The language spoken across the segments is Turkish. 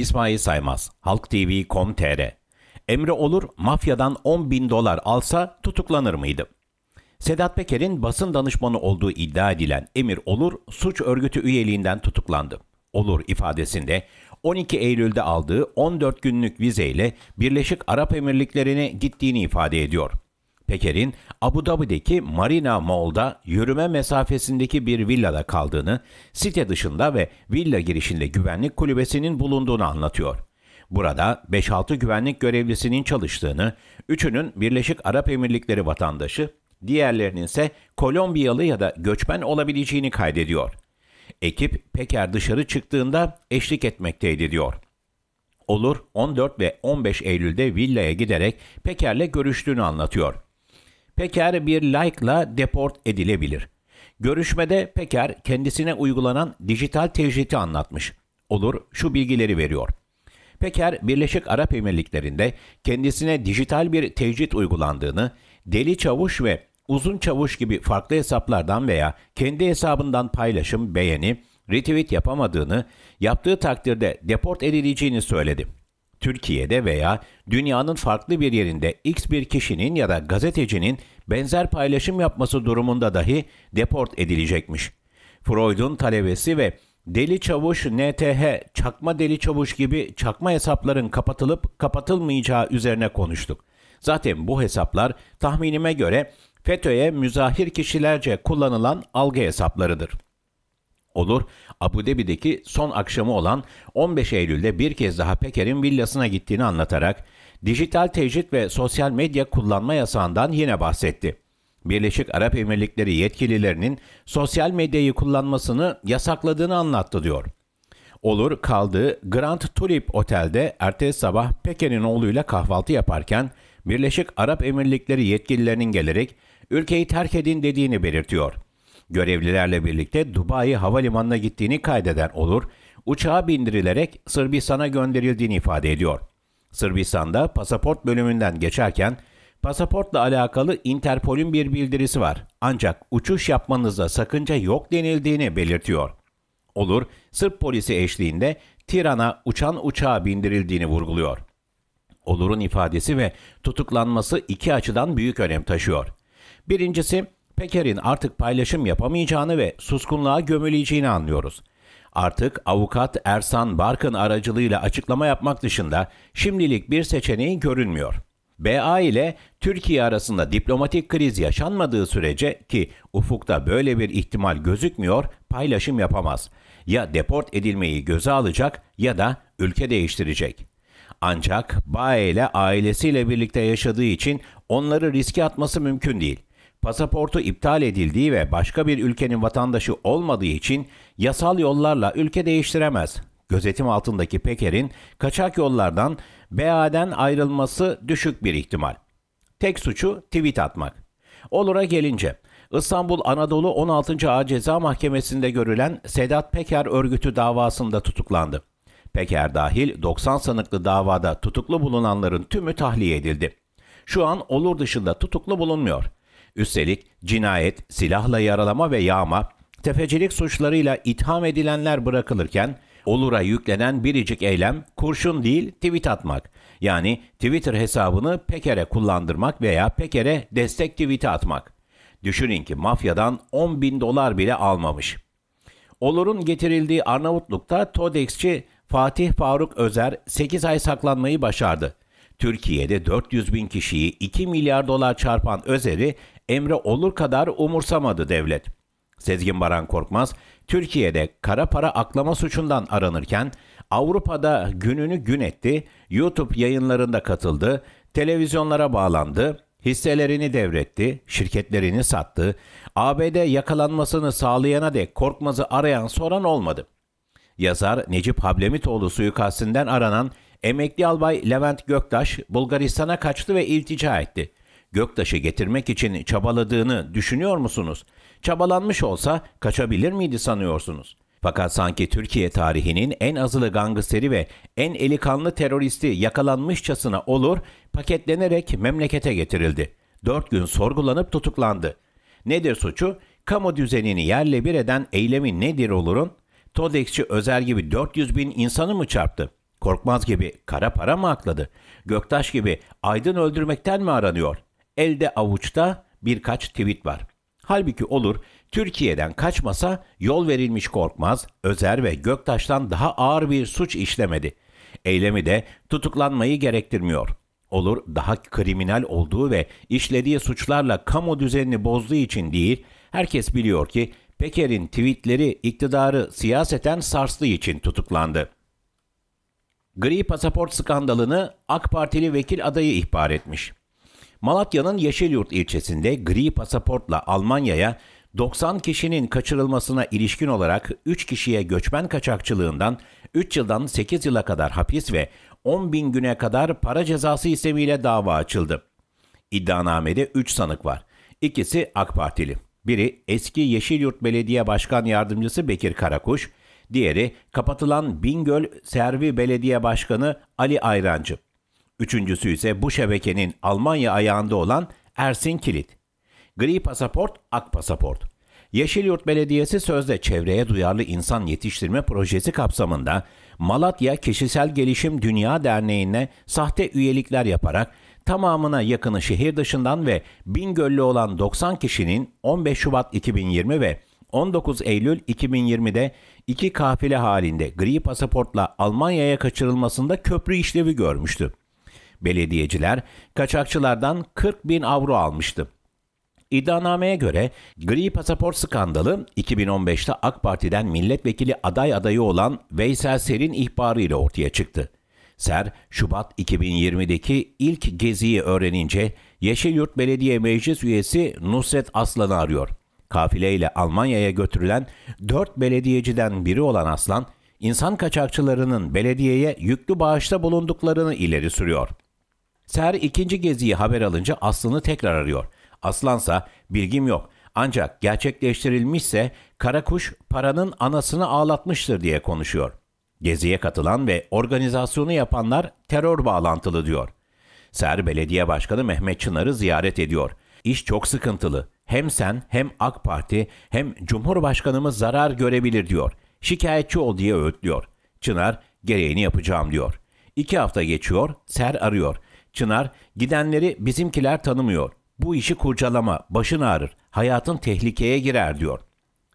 İsmail Saymaz, Halk TV.com.tr. Emre Olur mafyadan 10 bin dolar alsa tutuklanır mıydı? Sedat Peker'in basın danışmanı olduğu iddia edilen Emir Olur suç örgütü üyeliğinden tutuklandı. Olur ifadesinde 12 Eylül'de aldığı 14 günlük vizeyle Birleşik Arap Emirlikleri'ne gittiğini ifade ediyor. Peker'in Abu Dhabi'deki Marina Mall'da yürüme mesafesindeki bir villada kaldığını, site dışında ve villa girişinde güvenlik kulübesinin bulunduğunu anlatıyor. Burada 5-6 güvenlik görevlisinin çalıştığını, üçünün Birleşik Arap Emirlikleri vatandaşı, diğerlerinin ise Kolombiyalı ya da göçmen olabileceğini kaydediyor. Ekip Peker dışarı çıktığında eşlik etmekteydi diyor. Olur 14 ve 15 Eylül'de villaya giderek Peker'le görüştüğünü anlatıyor. Peker bir like'la deport edilebilir. Görüşmede Peker kendisine uygulanan dijital tecriti anlatmış. Olur şu bilgileri veriyor. Peker, Birleşik Arap Emirlikleri'nde kendisine dijital bir tecrit uygulandığını, deli çavuş ve uzun çavuş gibi farklı hesaplardan veya kendi hesabından paylaşım, beğeni, retweet yapamadığını, yaptığı takdirde deport edileceğini söyledi. Türkiye'de veya dünyanın farklı bir yerinde X bir kişinin ya da gazetecinin benzer paylaşım yapması durumunda dahi deport edilecekmiş. Freud'un talebesi ve Deli Çavuş NTH, Çakma Deli Çavuş gibi çakma hesapların kapatılıp kapatılmayacağı üzerine konuştuk. Zaten bu hesaplar tahminime göre FETÖ'ye müzahir kişilerce kullanılan algı hesaplarıdır.'' olur. Abu Dhabi'deki son akşamı olan 15 Eylül'de bir kez daha Peker'in villasına gittiğini anlatarak dijital tecrit ve sosyal medya kullanma yasağından yine bahsetti. Birleşik Arap Emirlikleri yetkililerinin sosyal medyayı kullanmasını yasakladığını anlattı diyor. Olur kaldığı Grand Tulip Otel'de ertesi sabah Peker'in oğluyla kahvaltı yaparken Birleşik Arap Emirlikleri yetkililerinin gelerek ülkeyi terk edin dediğini belirtiyor.'' Görevlilerle birlikte Dubai havalimanına gittiğini kaydeden olur, uçağa bindirilerek Sırbistan'a gönderildiğini ifade ediyor. Sırbistan'da pasaport bölümünden geçerken pasaportla alakalı Interpol'ün bir bildirisi var. Ancak uçuş yapmanızda sakınca yok denildiğini belirtiyor. Olur, Sırp polisi eşliğinde Tiran'a uçan uçağa bindirildiğini vurguluyor. Olur'un ifadesi ve tutuklanması iki açıdan büyük önem taşıyor. Birincisi Peker'in artık paylaşım yapamayacağını ve suskunluğa gömüleceğini anlıyoruz. Artık avukat Ersan Barkın aracılığıyla açıklama yapmak dışında şimdilik bir seçeneği görünmüyor. BA ile Türkiye arasında diplomatik kriz yaşanmadığı sürece ki ufukta böyle bir ihtimal gözükmüyor, paylaşım yapamaz. Ya deport edilmeyi göze alacak ya da ülke değiştirecek. Ancak BA ile ailesiyle birlikte yaşadığı için onları riske atması mümkün değil pasaportu iptal edildiği ve başka bir ülkenin vatandaşı olmadığı için yasal yollarla ülke değiştiremez. Gözetim altındaki Peker'in kaçak yollardan BA'den ayrılması düşük bir ihtimal. Tek suçu tweet atmak. Olur'a gelince İstanbul Anadolu 16. Ağır Ceza Mahkemesi'nde görülen Sedat Peker örgütü davasında tutuklandı. Peker dahil 90 sanıklı davada tutuklu bulunanların tümü tahliye edildi. Şu an olur dışında tutuklu bulunmuyor. Üstelik cinayet, silahla yaralama ve yağma, tefecilik suçlarıyla itham edilenler bırakılırken olura yüklenen biricik eylem kurşun değil tweet atmak. Yani Twitter hesabını Peker'e kullandırmak veya Peker'e destek tweet'i atmak. Düşünün ki mafyadan 10 bin dolar bile almamış. Olur'un getirildiği Arnavutluk'ta Todex'çi Fatih Faruk Özer 8 ay saklanmayı başardı. Türkiye'de 400 bin kişiyi 2 milyar dolar çarpan Özer'i emre olur kadar umursamadı devlet. Sezgin Baran Korkmaz, Türkiye'de kara para aklama suçundan aranırken Avrupa'da gününü gün etti, YouTube yayınlarında katıldı, televizyonlara bağlandı, hisselerini devretti, şirketlerini sattı, ABD yakalanmasını sağlayana dek Korkmaz'ı arayan soran olmadı. Yazar Necip Hablemitoğlu suikastinden aranan emekli albay Levent Göktaş Bulgaristan'a kaçtı ve iltica etti. Göktaş'ı getirmek için çabaladığını düşünüyor musunuz? Çabalanmış olsa kaçabilir miydi sanıyorsunuz? Fakat sanki Türkiye tarihinin en azılı gangsteri ve en eli kanlı teröristi yakalanmışçasına olur, paketlenerek memlekete getirildi. Dört gün sorgulanıp tutuklandı. Nedir suçu? Kamu düzenini yerle bir eden eylemi nedir olurun? Todexçi Özer gibi 400 bin insanı mı çarptı? Korkmaz gibi kara para mı akladı? Göktaş gibi aydın öldürmekten mi aranıyor? elde avuçta birkaç tweet var. Halbuki olur Türkiye'den kaçmasa yol verilmiş korkmaz, Özer ve Göktaş'tan daha ağır bir suç işlemedi. Eylemi de tutuklanmayı gerektirmiyor. Olur daha kriminal olduğu ve işlediği suçlarla kamu düzenini bozduğu için değil, herkes biliyor ki Peker'in tweetleri iktidarı siyaseten sarstığı için tutuklandı. Gri pasaport skandalını AK Partili vekil adayı ihbar etmiş. Malatya'nın Yeşilyurt ilçesinde gri pasaportla Almanya'ya 90 kişinin kaçırılmasına ilişkin olarak 3 kişiye göçmen kaçakçılığından 3 yıldan 8 yıla kadar hapis ve 10 bin güne kadar para cezası istemiyle dava açıldı. İddianamede 3 sanık var. İkisi AK Partili. Biri eski Yeşilyurt Belediye Başkan Yardımcısı Bekir Karakuş, diğeri kapatılan Bingöl Servi Belediye Başkanı Ali Ayrancı. Üçüncüsü ise bu şebekenin Almanya ayağında olan Ersin Kilit. Gri pasaport, ak pasaport. Yeşilyurt Belediyesi sözde çevreye duyarlı insan yetiştirme projesi kapsamında Malatya Kişisel Gelişim Dünya Derneği'ne sahte üyelikler yaparak tamamına yakını şehir dışından ve Bingöl'lü olan 90 kişinin 15 Şubat 2020 ve 19 Eylül 2020'de iki kafile halinde gri pasaportla Almanya'ya kaçırılmasında köprü işlevi görmüştü. Belediyeciler kaçakçılardan 40 bin avro almıştı. İddianameye göre gri pasaport skandalı 2015'te AK Parti'den milletvekili aday adayı olan Veysel Ser'in ihbarıyla ortaya çıktı. Ser, Şubat 2020'deki ilk geziyi öğrenince Yeşilyurt Belediye Meclis üyesi Nusret Aslan'ı arıyor. Kafileyle Almanya'ya götürülen 4 belediyeciden biri olan Aslan, insan kaçakçılarının belediyeye yüklü bağışta bulunduklarını ileri sürüyor. Ser ikinci geziyi haber alınca Aslan'ı tekrar arıyor. Aslansa bilgim yok ancak gerçekleştirilmişse Karakuş paranın anasını ağlatmıştır diye konuşuyor. Geziye katılan ve organizasyonu yapanlar terör bağlantılı diyor. Ser Belediye Başkanı Mehmet Çınar'ı ziyaret ediyor. İş çok sıkıntılı. Hem sen hem AK Parti hem Cumhurbaşkanımız zarar görebilir diyor. Şikayetçi ol diye öğütlüyor. Çınar gereğini yapacağım diyor. İki hafta geçiyor, Ser arıyor. Çınar, gidenleri bizimkiler tanımıyor. Bu işi kurcalama, başın ağrır, hayatın tehlikeye girer diyor.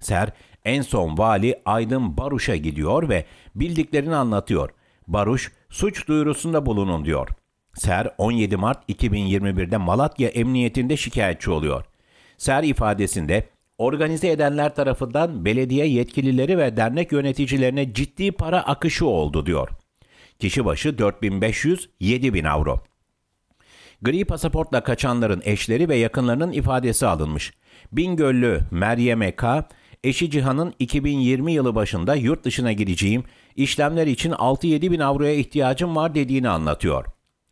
Ser, en son vali Aydın Baruş'a gidiyor ve bildiklerini anlatıyor. Baruş, suç duyurusunda bulunun diyor. Ser, 17 Mart 2021'de Malatya Emniyetinde şikayetçi oluyor. Ser ifadesinde, organize edenler tarafından belediye yetkilileri ve dernek yöneticilerine ciddi para akışı oldu diyor. Kişi başı 4500-7000 avro. Gri pasaportla kaçanların eşleri ve yakınlarının ifadesi alınmış. Bingöllü Meryem K., eşi Cihan'ın 2020 yılı başında yurt dışına gideceğim, işlemler için 6-7 bin avroya ihtiyacım var dediğini anlatıyor.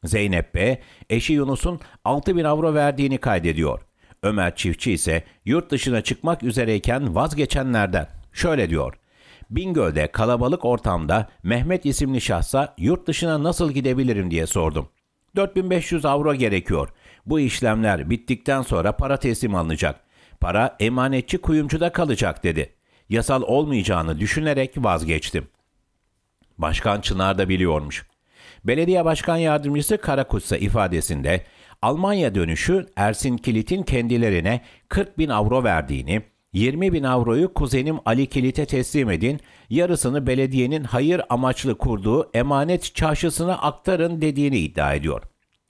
Zeynep B., eşi Yunus'un 6 bin avro verdiğini kaydediyor. Ömer Çiftçi ise yurt dışına çıkmak üzereyken vazgeçenlerden. Şöyle diyor. Bingöl'de kalabalık ortamda Mehmet isimli şahsa yurt dışına nasıl gidebilirim diye sordum. 4500 avro gerekiyor. Bu işlemler bittikten sonra para teslim alınacak. Para emanetçi kuyumcuda kalacak dedi. Yasal olmayacağını düşünerek vazgeçtim. Başkan Çınar da biliyormuş. Belediye Başkan Yardımcısı Karakuts'a ifadesinde Almanya dönüşü Ersin Kilit'in kendilerine 40 bin avro verdiğini, 20 bin avroyu kuzenim Ali Kilit'e teslim edin, yarısını belediyenin hayır amaçlı kurduğu emanet çarşısına aktarın dediğini iddia ediyor.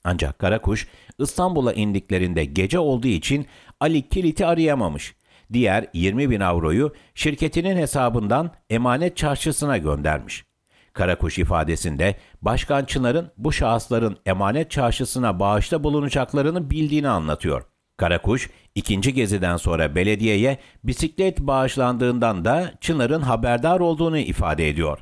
Ancak Karakuş İstanbul'a indiklerinde gece olduğu için Ali Kilit'i arayamamış. Diğer 20 bin avroyu şirketinin hesabından emanet çarşısına göndermiş. Karakuş ifadesinde Başkan Çınar'ın bu şahısların emanet çarşısına bağışta bulunacaklarını bildiğini anlatıyor. Karakuş, ikinci geziden sonra belediyeye bisiklet bağışlandığından da Çınar'ın haberdar olduğunu ifade ediyor.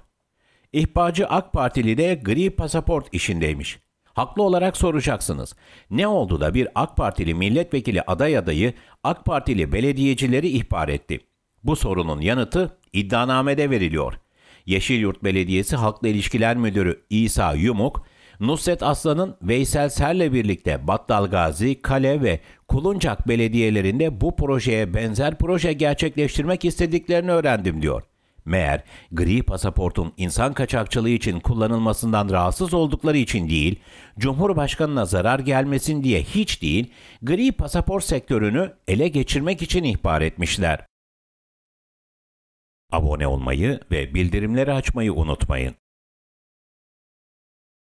İhbarcı AK Partili de gri pasaport işindeymiş. Haklı olarak soracaksınız. Ne oldu da bir AK Partili milletvekili aday adayı AK Partili belediyecileri ihbar etti? Bu sorunun yanıtı iddianamede veriliyor. Yeşilyurt Belediyesi Halkla İlişkiler Müdürü İsa Yumuk, Nusret Aslan'ın Veysel Ser'le birlikte Battalgazi, Kale ve Kuluncak belediyelerinde bu projeye benzer proje gerçekleştirmek istediklerini öğrendim diyor. Meğer gri pasaportun insan kaçakçılığı için kullanılmasından rahatsız oldukları için değil, Cumhurbaşkanına zarar gelmesin diye hiç değil, gri pasaport sektörünü ele geçirmek için ihbar etmişler. Abone olmayı ve bildirimleri açmayı unutmayın.